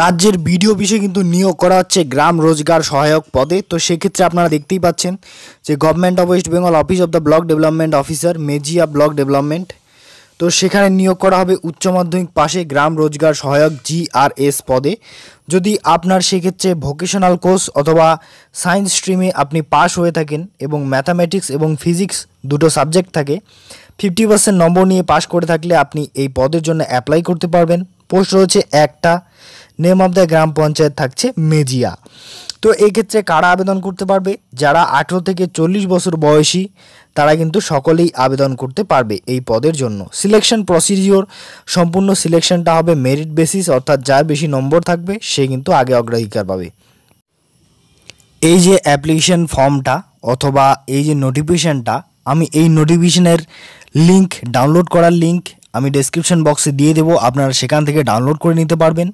রাজ্যের বিডিও বিষয়ে কিন্তু নিয়োগ করা হচ্ছে গ্রাম রোজগার সহায়ক পদে তো সেক্ষেত্রে আপনারা দেখতেই পাচ্ছেন যে government of West Bengal office of the block development officer Mejia block development তো সেখানে নিয়োগ করা হবে উচ্চ মাধ্যমিক পাশে গ্রাম রোজগার সহায়ক জিআরএস পদে যদি আপনার সেক্ষেত্রে ভোকেশনাল কোর্স অথবা সায়েন্স স্ট্রিমে আপনি পাশ হয়ে থাকেন এবং ম্যাথামেটিক্স এবং ফিজিক্স দুটো সাবজেক্ট থাকে ফিফটি পার্সেন্ট নম্বর নিয়ে পাশ করে থাকলে আপনি এই পদের জন্য অ্যাপ্লাই করতে পারবেন পোস্ট রয়েছে একটা name of the gram panchayat থাকছে মেজিয়া তো এক্ষেত্রে কারা আবেদন করতে পারবে যারা আঠেরো থেকে চল্লিশ বছর বয়সী তারা কিন্তু সকলেই আবেদন করতে পারবে এই পদের জন্য সিলেকশন প্রসিজিওর সম্পূর্ণ সিলেকশনটা হবে মেরিট বেসিস অর্থাৎ যার বেশি নম্বর থাকবে সে কিন্তু আগে অগ্রাধিকার পাবে এই যে অ্যাপ্লিকেশন ফর্মটা অথবা এই যে নোটিফিকেশানটা আমি এই নোটিফিকেশনের লিঙ্ক ডাউনলোড করার লিঙ্ক আমি ডেসক্রিপশন বক্সে দিয়ে দেবো আপনারা সেখান থেকে ডাউনলোড করে নিতে পারবেন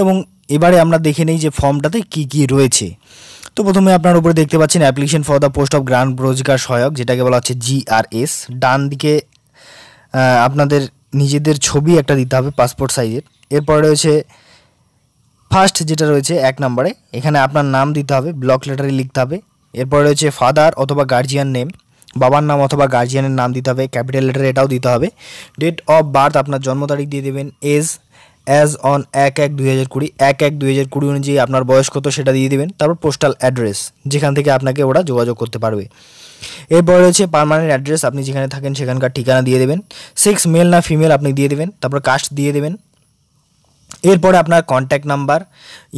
এবং এবারে আমরা দেখে নিই যে ফর্মটাতে কি কি রয়েছে তো প্রথমে আপনার উপরে দেখতে পাচ্ছেন application for the post of gram rozgar sahayak যেটাকে বলা হচ্ছে জিআরএস ডান দিকে আপনাদের নিজেদের ছবি একটা দিতে হবে পাসপোর্ট সাইজের এরপরে রয়েছে ফার্স্ট যেটা রয়েছে এক নম্বরে এখানে আপনার নাম দিতে হবে ব্লক লেটারে লিখতে হবে এরপরে রয়েছে ফাদার অথবা গার্জিয়ান নেম বাবার নাম অথবা গার্জিয়ানের নাম দিতে হবে ক্যাপিটাল লেটার এটাও দিতে হবে ডেট অফ বার্থ আপনার জন্ম তারিখ দিয়ে দেবেন এজ অ্যাজ অন এক এক দুই হাজার কুড়ি এক এক দুই হাজার কুড়ি অনুযায়ী আপনার বয়স কত সেটা দিয়ে দেবেন তারপর পোস্টাল অ্যাড্রেস যেখান থেকে আপনাকে ওরা যোগাযোগ করতে পারবে এরপর রয়েছে পারমানেন্ট অ্যাড্রেস আপনি যেখানে থাকেন সেখানকার ঠিকানা দিয়ে দেবেন সেক্স মেল না ফিমেল আপনি দিয়ে দেবেন তারপর কাস্ট দিয়ে দেবেন এরপরে আপনার contact number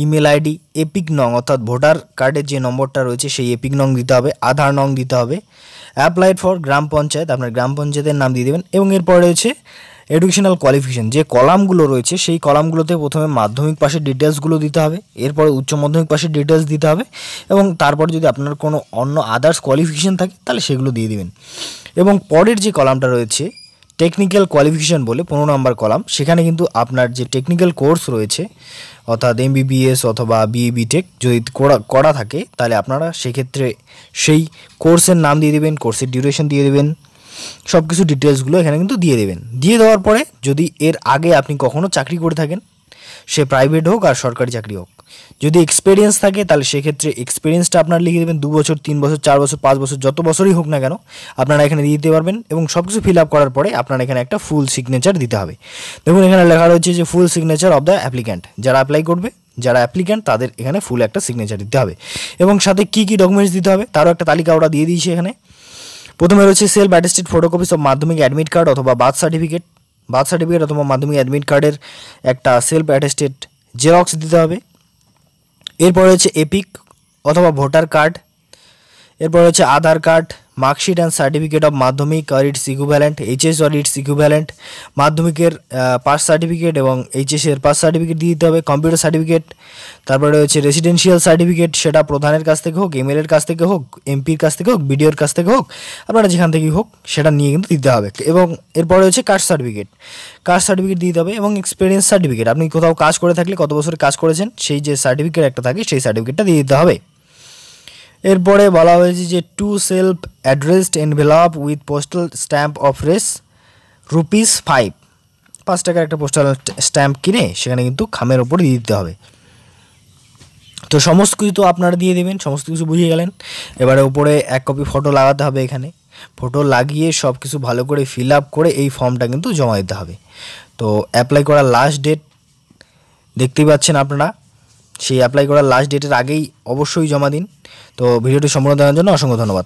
email ID EPIC নং অর্থাৎ ভোটার কার্ডের যে নম্বরটা রয়েছে সেই এপিক নং দিতে হবে আধার নং দিতে হবে অ্যাপ্লাইড ফর গ্রাম পঞ্চায়েত আপনার গ্রাম পঞ্চায়েতের নাম দিয়ে দেবেন এবং এরপরে রয়েছে এডুকেশনাল কোয়ালিফিকেশান যে কলামগুলো রয়েছে সেই কলামগুলোতে প্রথমে মাধ্যমিক পাশের ডিটেলসগুলো দিতে হবে এরপরে উচ্চ মাধ্যমিক পাশের ডিটেলস দিতে হবে এবং তারপর যদি আপনার কোনো অন্য আদার্স কোয়ালিফিকেশান থাকে তাহলে সেগুলো দিয়ে দিবেন এবং পরের যে কলামটা রয়েছে টেকনিক্যাল কোয়ালিফিকেশান বলে পনেরো নম্বর কলাম সেখানে কিন্তু আপনার যে টেকনিক্যাল কোর্স রয়েছে অর্থাৎ এমবিবিএস অথবা বিএবি টেক যদি করা করা থাকে তাহলে আপনারা সেক্ষেত্রে সেই কোর্সের নাম দিয়ে দেবেন কোর্সের ডিউরেশন দিয়ে দেবেন সব কিছু ডিটেলসগুলো এখানে কিন্তু দিয়ে দেবেন দিয়ে দেওয়ার পরে যদি এর আগে আপনি কখনও চাকরি করে থাকেন সে প্রাইভেট হোক আর সরকারি চাকরি হোক যদি এক্সপিরিয়েন্স থাকে তাহলে সেক্ষেত্রে এক্সপিরিয়েন্সটা আপনার লিখে দেবেন দু বছর তিন বছর চার বছর পাঁচ বছর যত বছরই হোক না কেন আপনারা এখানে দিয়ে দিতে পারবেন এবং সব কিছু ফিল আপ করার পরে আপনার এখানে একটা ফুল সিগনেচার দিতে হবে দেখুন এখানে লেখা রয়েছে যে full signature of the applicant যারা অ্যাপ্লাই করবে যারা অ্যাপ্লিক্যান্ট তাদের এখানে ফুল একটা সিগনেচার দিতে হবে এবং সাথে কী কী ডকুমেন্টস দিতে হবে তারও একটা তালিকা ওরা দিয়ে দিয়েছে এখানে প্রথমে রয়েছে self attested photocopies of Madhyamik admit card অথবা বার্থ সার্টিফিকেট বার্থ সার্টিফিকেট অথবা মাধ্যমিক অ্যাডমিট কার্ডের একটা সেলফ অ্যাটেস্টেড জেরক্স দিতে হবে এরপর হচ্ছে এপিক অথবা ভোটার কার্ড এরপর হচ্ছে Aadhaar card marksheet and certificate of Madhyamik or its equivalent HS or its equivalent মাধ্যমিকের পাস সার্টিফিকেট এবং এইচএসের পাস সার্টিফিকেট দিয়ে দিতে হবে কম্পিউটার সার্টিফিকেট তারপরে রয়েছে রেসিডেন্সিয়াল সার্টিফিকেট সেটা প্রধানের কাছ থেকে হোক এমএলএর কাছ থেকে হোক এমপির কাছ থেকে হোক বিডিওর কাছ থেকে হোক আপনারা যেখান থেকেই হোক সেটা নিয়ে কিন্তু দিতে হবে এবং এরপরে হচ্ছে কাস্ট সার্টিফিকেট কাস্ট সার্টিফিকেট দিতে হবে এবং এক্সপিরিয়েন্স সার্টিফিকেট আপনি কোথাও কাজ করে থাকলে কত বছর কাজ করেছেন সেই যে সার্টিফিকেট একটা থাকে সেই সার্টিফিকেটটা দিয়ে দিতে হবে এরপরে বলা হয়েছে যে two self addressed envelope with postal stamp of রেস রুপিস ফাইভ পাঁচ টাকার একটা পোস্টাল স্ট্যাম্প কিনে সেখানে কিন্তু খামের ওপর দিয়ে দিতে হবে তো সমস্ত কিছু তো আপনারা দিয়ে দেবেন সমস্ত কিছু বুঝিয়ে গেলেন এবারে ওপরে এক কপি ফটো লাগাতে হবে এখানে ফটো লাগিয়ে সব কিছু ভালো করে ফিল আপ করে এই ফর্মটা কিন্তু জমা দিতে হবে তো অ্যাপ্লাই করার লাস্ট ডেট দেখতেই পাচ্ছেন আপনারা সেই অ্যাপ্লাই করার লাস্ট ডেটের আগেই অবশ্যই জমা দিন তো ভিডিওটি সম্পূর্ণ দেওয়ার জন্য অসংখ্য ধন্যবাদ